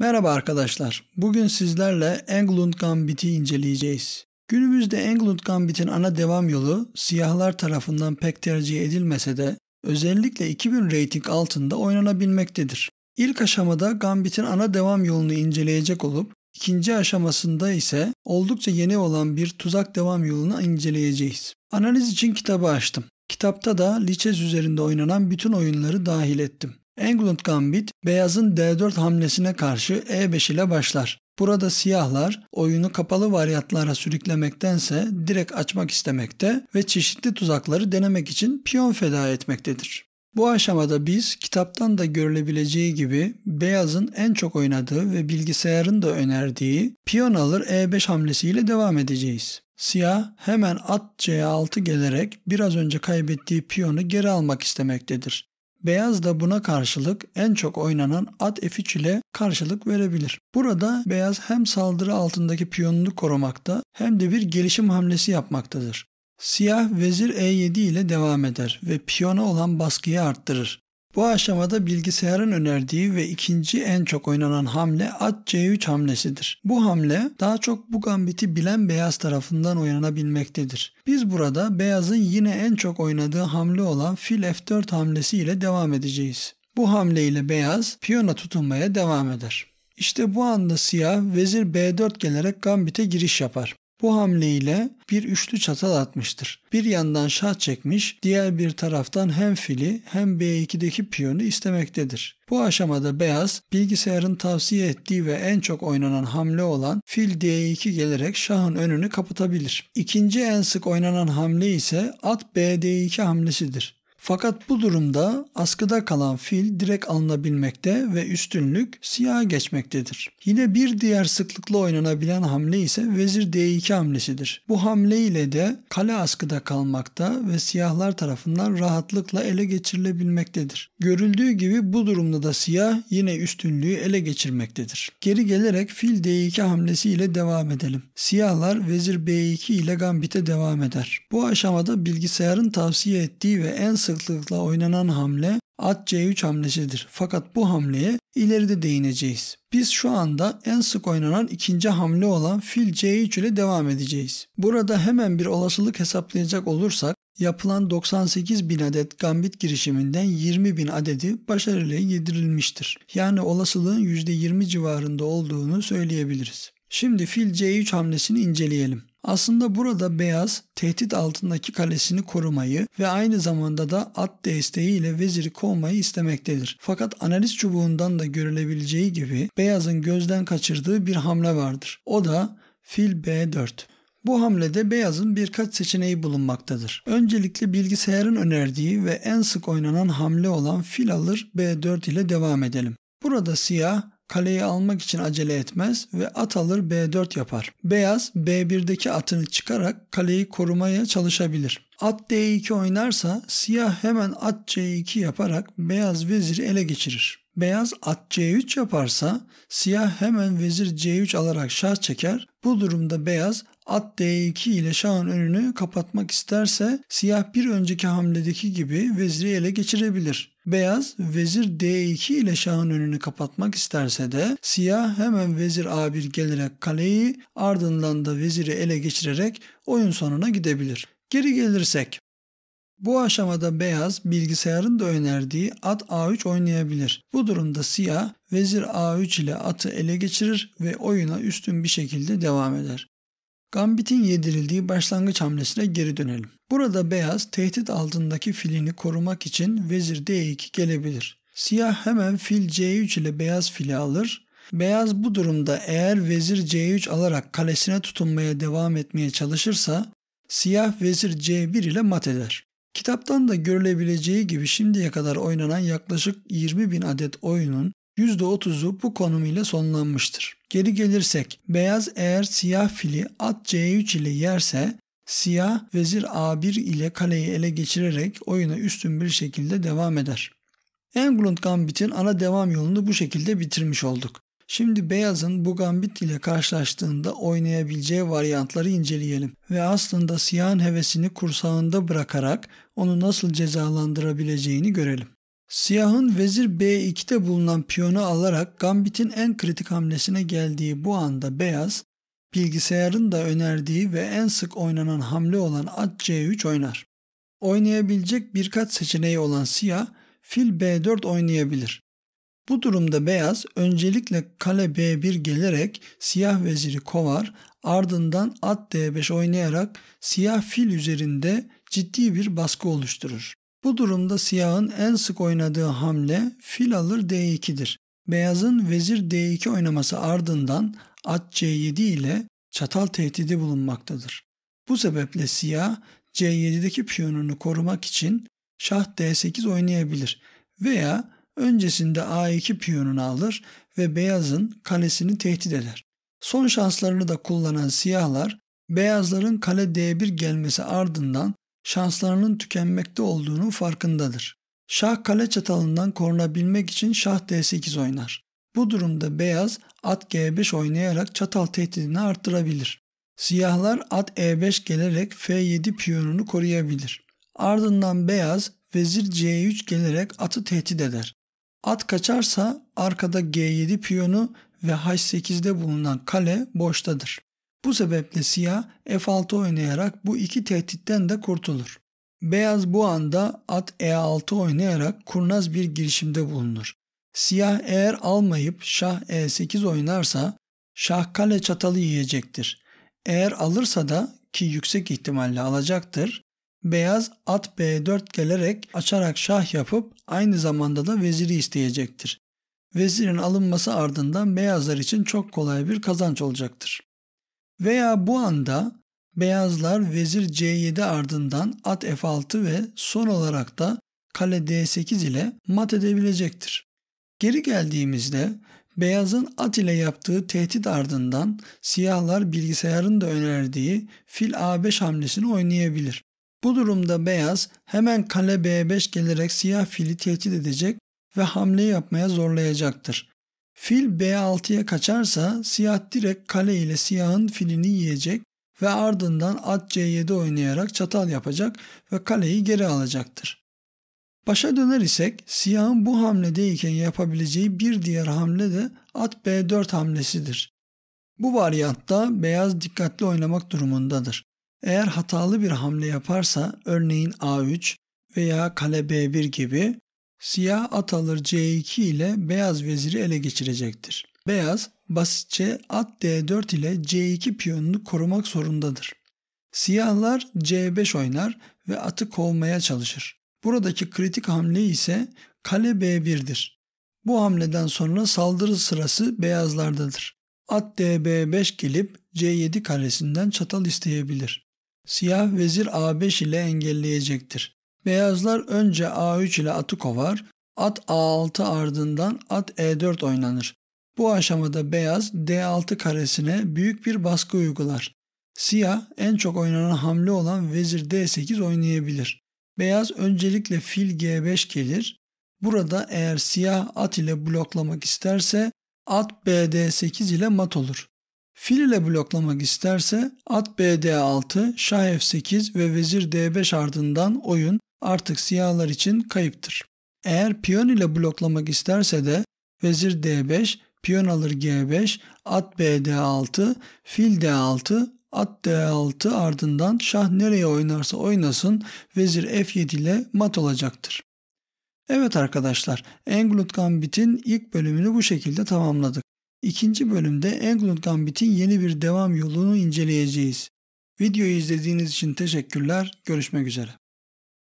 Merhaba arkadaşlar. Bugün sizlerle Englund Gambit'i inceleyeceğiz. Günümüzde Englund Gambit'in ana devam yolu siyahlar tarafından pek tercih edilmese de özellikle 2000 rating altında oynanabilmektedir. İlk aşamada Gambit'in ana devam yolunu inceleyecek olup ikinci aşamasında ise oldukça yeni olan bir tuzak devam yolunu inceleyeceğiz. Analiz için kitabı açtım. Kitapta da Lichess üzerinde oynanan bütün oyunları dahil ettim. England Gambit beyazın D4 hamlesine karşı E5 ile başlar. Burada siyahlar oyunu kapalı varyantlara sürüklemektense direkt açmak istemekte ve çeşitli tuzakları denemek için piyon feda etmektedir. Bu aşamada biz kitaptan da görülebileceği gibi beyazın en çok oynadığı ve bilgisayarın da önerdiği piyon alır E5 hamlesiyle devam edeceğiz. Siyah hemen at C6 gelerek biraz önce kaybettiği piyonu geri almak istemektedir. Beyaz da buna karşılık en çok oynanan at F3 ile karşılık verebilir. Burada beyaz hem saldırı altındaki piyonunu korumakta hem de bir gelişim hamlesi yapmaktadır. Siyah vezir E7 ile devam eder ve piyona olan baskıyı arttırır. Bu aşamada bilgisayarın önerdiği ve ikinci en çok oynanan hamle at C3 hamlesidir. Bu hamle daha çok bu gambiti bilen beyaz tarafından oynanabilmektedir. Biz burada beyazın yine en çok oynadığı hamle olan fil F4 hamlesi ile devam edeceğiz. Bu hamle ile beyaz piyona tutunmaya devam eder. İşte bu anda siyah vezir B4 gelerek gambite giriş yapar. Bu hamleyle bir üçlü çatal atmıştır. Bir yandan şah çekmiş, diğer bir taraftan hem fili hem B2'deki piyonu istemektedir. Bu aşamada beyaz bilgisayarın tavsiye ettiği ve en çok oynanan hamle olan fil D2 gelerek şahın önünü kapatabilir. İkinci en sık oynanan hamle ise at BD2 hamlesidir. Fakat bu durumda askıda kalan fil direkt alınabilmekte ve üstünlük siyaha geçmektedir. Yine bir diğer sıklıkla oynanabilen hamle ise vezir d2 hamlesidir. Bu hamle ile de kale askıda kalmakta ve siyahlar tarafından rahatlıkla ele geçirilebilmektedir. Görüldüğü gibi bu durumda da siyah yine üstünlüğü ele geçirmektedir. Geri gelerek fil d2 hamlesi ile devam edelim. Siyahlar vezir b2 ile gambite devam eder. Bu aşamada bilgisayarın tavsiye ettiği ve en sık sıklıkla oynanan hamle at C3 hamlesidir. Fakat bu hamleye ileride değineceğiz. Biz şu anda en sık oynanan ikinci hamle olan fil C3 ile devam edeceğiz. Burada hemen bir olasılık hesaplayacak olursak yapılan 98 bin adet gambit girişiminden 20 bin adedi başarıyla yedirilmiştir. Yani olasılığın %20 civarında olduğunu söyleyebiliriz. Şimdi fil C3 hamlesini inceleyelim. Aslında burada beyaz tehdit altındaki kalesini korumayı ve aynı zamanda da at desteğiyle veziri kovmayı istemektedir. Fakat analiz çubuğundan da görülebileceği gibi beyazın gözden kaçırdığı bir hamle vardır. O da fil b4. Bu hamlede beyazın birkaç seçeneği bulunmaktadır. Öncelikle bilgisayarın önerdiği ve en sık oynanan hamle olan fil alır b4 ile devam edelim. Burada siyah kaleyi almak için acele etmez ve at alır B4 yapar. Beyaz B1'deki atını çıkarak kaleyi korumaya çalışabilir. At D2 oynarsa siyah hemen at C2 yaparak beyaz veziri ele geçirir. Beyaz at C3 yaparsa siyah hemen vezir C3 alarak şah çeker. Bu durumda beyaz at d2 ile şahın önünü kapatmak isterse siyah bir önceki hamledeki gibi veziri ele geçirebilir. Beyaz vezir d2 ile şahın önünü kapatmak isterse de siyah hemen vezir a1 gelerek kaleyi ardından da veziri ele geçirerek oyun sonuna gidebilir. Geri gelirsek bu aşamada beyaz bilgisayarın da önerdiği at A3 oynayabilir. Bu durumda siyah vezir A3 ile atı ele geçirir ve oyuna üstün bir şekilde devam eder. Gambit'in yedirildiği başlangıç hamlesine geri dönelim. Burada beyaz tehdit altındaki filini korumak için vezir d2 gelebilir. Siyah hemen fil c3 ile beyaz fili alır. Beyaz bu durumda eğer vezir c3 alarak kalesine tutunmaya devam etmeye çalışırsa siyah vezir c1 ile mat eder. Kitaptan da görülebileceği gibi şimdiye kadar oynanan yaklaşık 20 bin adet oyunun %30'u bu konumuyla sonlanmıştır. Geri gelirsek beyaz eğer siyah fili at C3 ile yerse siyah vezir A1 ile kaleyi ele geçirerek oyuna üstün bir şekilde devam eder. Englund Gambit'in ana devam yolunu bu şekilde bitirmiş olduk. Şimdi beyazın bu gambit ile karşılaştığında oynayabileceği varyantları inceleyelim ve aslında siyahın hevesini kursağında bırakarak onu nasıl cezalandırabileceğini görelim. Siyah'ın vezir B2'de bulunan piyonu alarak Gambit'in en kritik hamlesine geldiği bu anda beyaz, bilgisayarın da önerdiği ve en sık oynanan hamle olan at C3 oynar. Oynayabilecek birkaç seçeneği olan siyah, fil B4 oynayabilir. Bu durumda beyaz öncelikle kale B1 gelerek siyah veziri kovar, ardından at D5 oynayarak siyah fil üzerinde ciddi bir baskı oluşturur. Bu durumda siyahın en sık oynadığı hamle fil alır D2'dir. Beyazın vezir D2 oynaması ardından at C7 ile çatal tehdidi bulunmaktadır. Bu sebeple siyah C7'deki piyonunu korumak için şah D8 oynayabilir veya öncesinde A2 piyonunu alır ve beyazın kalesini tehdit eder. Son şanslarını da kullanan siyahlar beyazların kale D1 gelmesi ardından şanslarının tükenmekte olduğunu farkındadır. Şah kale çatalından korunabilmek için şah d8 oynar. Bu durumda beyaz at g5 oynayarak çatal tehdidini arttırabilir. Siyahlar at e5 gelerek f7 piyonunu koruyabilir. Ardından beyaz vezir c3 gelerek atı tehdit eder. At kaçarsa arkada g7 piyonu ve h8'de bulunan kale boştadır. Bu sebeple siyah F6 oynayarak bu iki tehditten de kurtulur. Beyaz bu anda at E6 oynayarak kurnaz bir girişimde bulunur. Siyah eğer almayıp şah E8 oynarsa şah kale çatalı yiyecektir. Eğer alırsa da ki yüksek ihtimalle alacaktır. Beyaz at B4 gelerek açarak şah yapıp aynı zamanda da veziri isteyecektir. Vezirin alınması ardından beyazlar için çok kolay bir kazanç olacaktır. Veya bu anda beyazlar vezir C7 ardından at F6 ve son olarak da kale D8 ile mat edebilecektir. Geri geldiğimizde beyazın at ile yaptığı tehdit ardından siyahlar bilgisayarın da önerdiği fil A5 hamlesini oynayabilir. Bu durumda beyaz hemen kale B5 gelerek siyah fili tehdit edecek ve hamle yapmaya zorlayacaktır. Fil B6'ya kaçarsa siyah direkt kale ile siyahın filini yiyecek ve ardından at C7 oynayarak çatal yapacak ve kaleyi geri alacaktır. Başa döner isek siyahın bu hamledeyken yapabileceği bir diğer hamle de at B4 hamlesidir. Bu varyatta beyaz dikkatli oynamak durumundadır. Eğer hatalı bir hamle yaparsa örneğin A3 veya kale B1 gibi Siyah at alır C2 ile beyaz veziri ele geçirecektir. Beyaz basitçe at D4 ile C2 piyonunu korumak zorundadır. Siyahlar C5 oynar ve atı kovmaya çalışır. Buradaki kritik hamle ise kale B1'dir. Bu hamleden sonra saldırı sırası beyazlardadır. At DB5 gelip C7 karesinden çatal isteyebilir. Siyah vezir A5 ile engelleyecektir. Beyazlar önce A3 ile atı kovar, at A6 ardından at E4 oynanır. Bu aşamada beyaz D6 karesine büyük bir baskı uygular. Siyah en çok oynanan hamle olan vezir D8 oynayabilir. Beyaz öncelikle fil G5 gelir. Burada eğer siyah at ile bloklamak isterse at BD8 ile mat olur. Fil ile bloklamak isterse at BD6, şah F8 ve vezir D5 ardından oyun artık siyahlar için kayıptır. Eğer piyon ile bloklamak isterse de vezir d5, piyon alır g5, at b 6 fil d6, at d6 ardından şah nereye oynarsa oynasın vezir f7 ile mat olacaktır. Evet arkadaşlar, Englund Gambit'in ilk bölümünü bu şekilde tamamladık. İkinci bölümde Englund Gambit'in yeni bir devam yolunu inceleyeceğiz. Videoyu izlediğiniz için teşekkürler. Görüşmek üzere.